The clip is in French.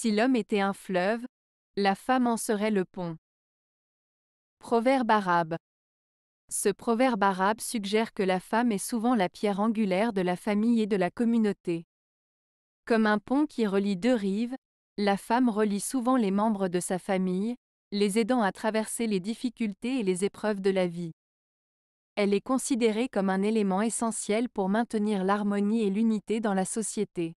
Si l'homme était un fleuve, la femme en serait le pont. Proverbe arabe. Ce proverbe arabe suggère que la femme est souvent la pierre angulaire de la famille et de la communauté. Comme un pont qui relie deux rives, la femme relie souvent les membres de sa famille, les aidant à traverser les difficultés et les épreuves de la vie. Elle est considérée comme un élément essentiel pour maintenir l'harmonie et l'unité dans la société.